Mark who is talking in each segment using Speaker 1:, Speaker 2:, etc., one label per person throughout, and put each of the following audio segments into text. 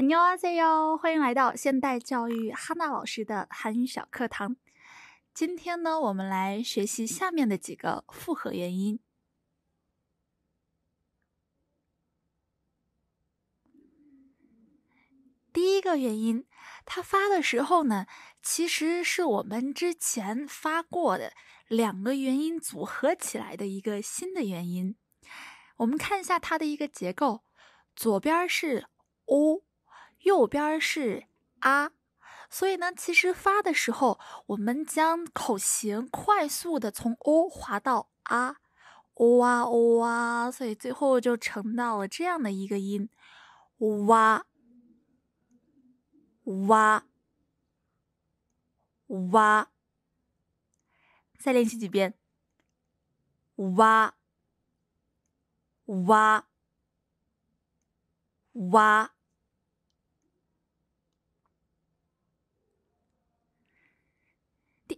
Speaker 1: 안녕하세 요， 欢迎来到现代教育哈娜老师的韩语小课堂。今天呢，我们来学习下面的几个复合元音。第一个元音，它发的时候呢，其实是我们之前发过的两个元音组合起来的一个新的元音。我们看一下它的一个结构，左边是 o。右边是啊，所以呢，其实发的时候，我们将口型快速的从 o 滑到啊，o 哇 o 哇，所以最后就成到了这样的一个音，
Speaker 2: 哇哇哇。再练习几遍，哇哇哇。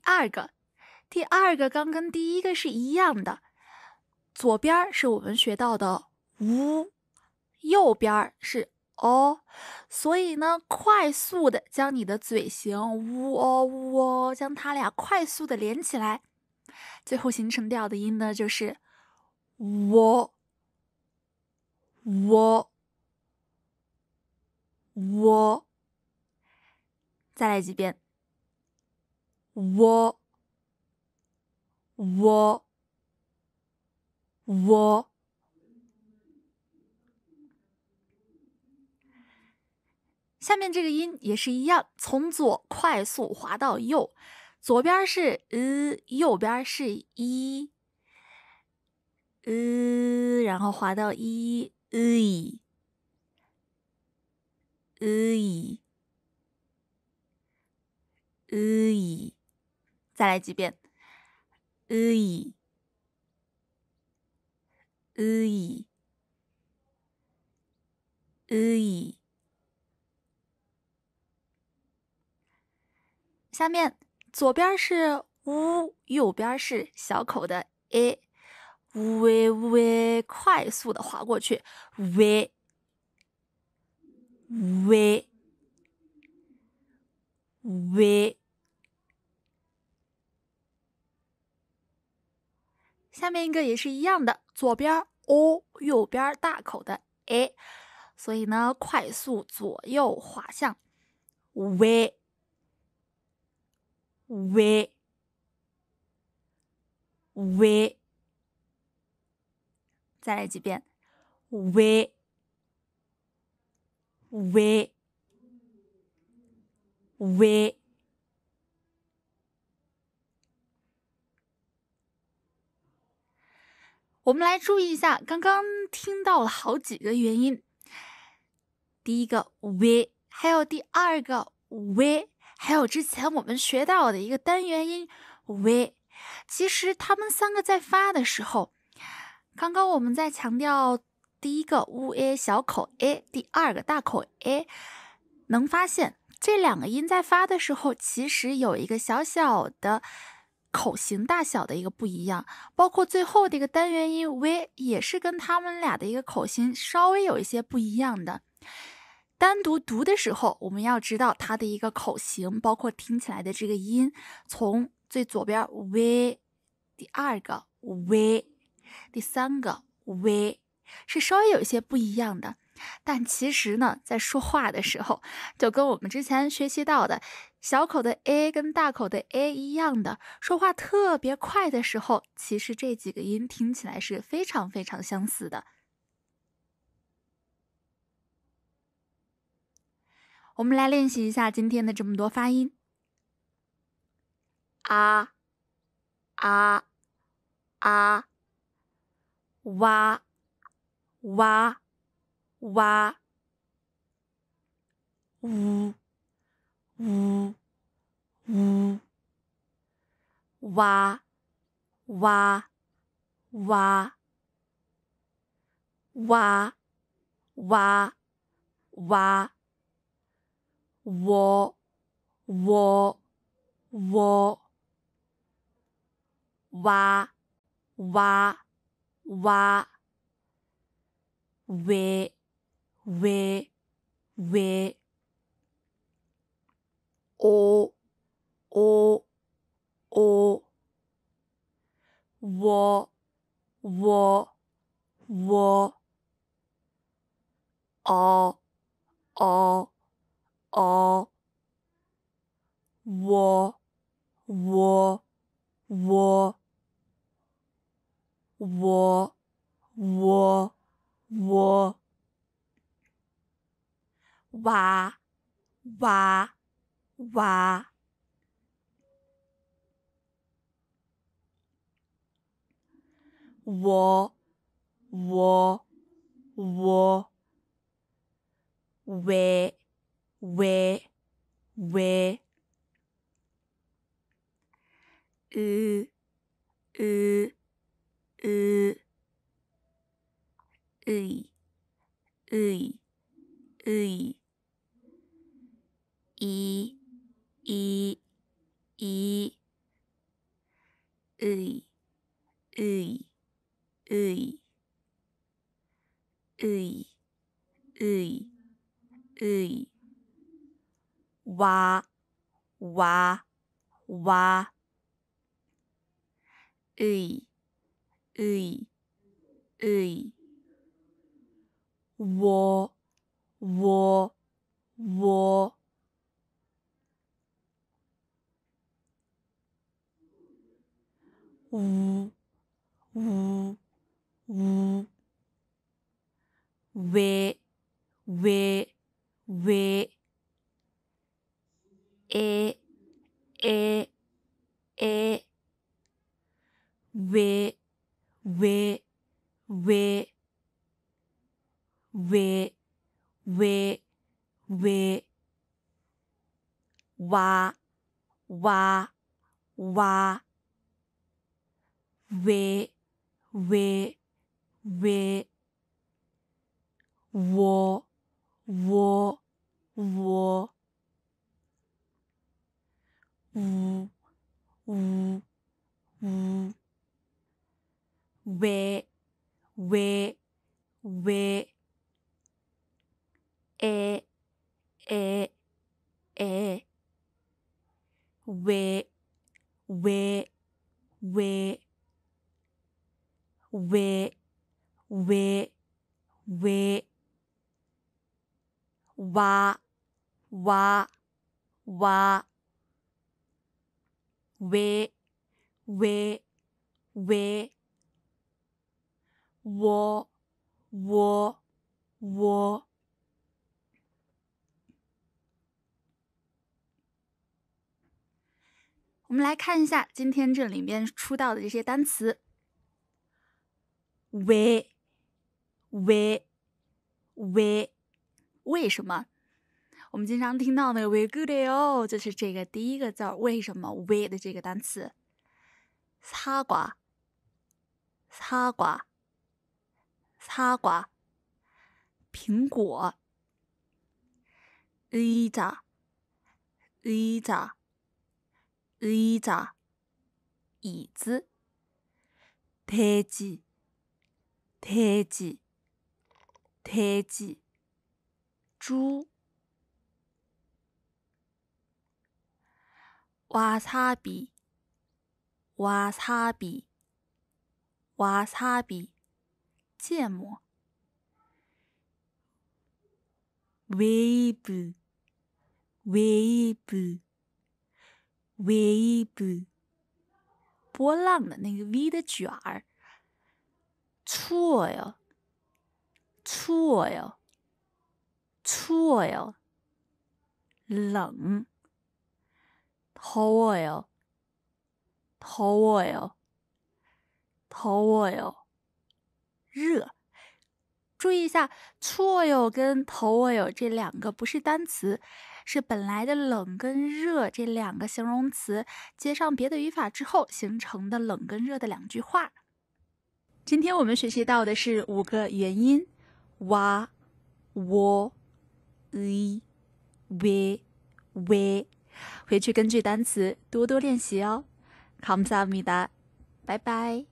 Speaker 1: 第二个，第二个刚跟第一个是一样的，左边是我们学到的“呜”，右边是“哦”，所以呢，快速的将你的嘴型“呜哦呜哦”将它俩快速的连起来，最后形成调的音呢就是“喔喔
Speaker 2: 喔”，再来几遍。喔喔喔！
Speaker 1: 下面这个音也是一样，从左快速滑到右，左边是呃，右边是一呃，然后滑到一呃一呃再来几遍，呃以，呃以，呃以。下面左边是呜，右边是小口的 a，乌喂呜，喂，快速的划过去，喂，
Speaker 2: 喂，喂。下面一个也是一
Speaker 1: 样的，左边 o，右边大口的 a，所以呢，快速左右滑向 v
Speaker 2: v v，再来几遍 v v v。
Speaker 1: 我们来注意一下，刚刚听到了好几个元音，第一个 v，还有第二个 v，还有之前我们学到的一个单元音 v。其实他们三个在发的时候，刚刚我们在强调第一个乌 a 小口 a，第二个大口 a，能发现这两个音在发的时候，其实有一个小小的。口型大小的一个不一样，包括最后的一个单元音 v，也是跟他们俩的一个口型稍微有一些不一样的。单独读的时候，我们要知道它的一个口型，包括听起来的这个音，从最左边 v，第二个 v，第三个 v，是稍微有一些不一样的。但其实呢，在说话的时候，就跟我们之前学习到的小口的 a 跟大口的 a 一样的，说话特别快的时候，其实这几个音听起来是非常非常相似的。我们来练习一下今天的这么多发音：
Speaker 2: 啊啊啊，哇哇。哇，呜，呜，呜，哇，哇，哇，哇，哇，哇，我，我，我，哇，哇，哇，喂。上、上、お、お、お、わ、わ、わ、あ、あ、あ、わ、わ、わ、わ、わ、わ。哇哇哇！喔喔喔！喂喂喂！呃呃呃！呃呃呃！一，一，一，一，一，一，一，一，一，咿哇哇哇一，一，咿喔喔喔！w, We, we, we. E, e. where, where, where, war, war, war, where, where, where, eh, eh, eh, where, where, where. 喂，喂，喂，哇，哇，哇，喂，喂，喂，我我我
Speaker 1: 我们来看一下今天这里面出到的这些单词。为
Speaker 2: 为为为什
Speaker 1: 么？我们经常听到那个 “very good” 哦，就是这个第一个字“为什么”为的这个单词。擦瓜，擦瓜，擦瓜，苹果。Lisa, Lisa, Lisa，椅子。p a 太极，太极，猪。瓦擦比，瓦擦比，瓦擦比，芥末。
Speaker 2: wave w
Speaker 1: a 波浪的那个 v 的卷儿。错哟，错哟，错哟，冷。头哟，头哟，头哟，热。注意一下，错哟跟头哟这两个不是单词，是本来的冷跟热这两个形容词接上别的语法之后形成的冷跟热的两句话。今天我们学习到的是五个元音：哇、窝、咦、喂、喂。回去根据单词多多练习哦。卡 m 萨 da 拜拜。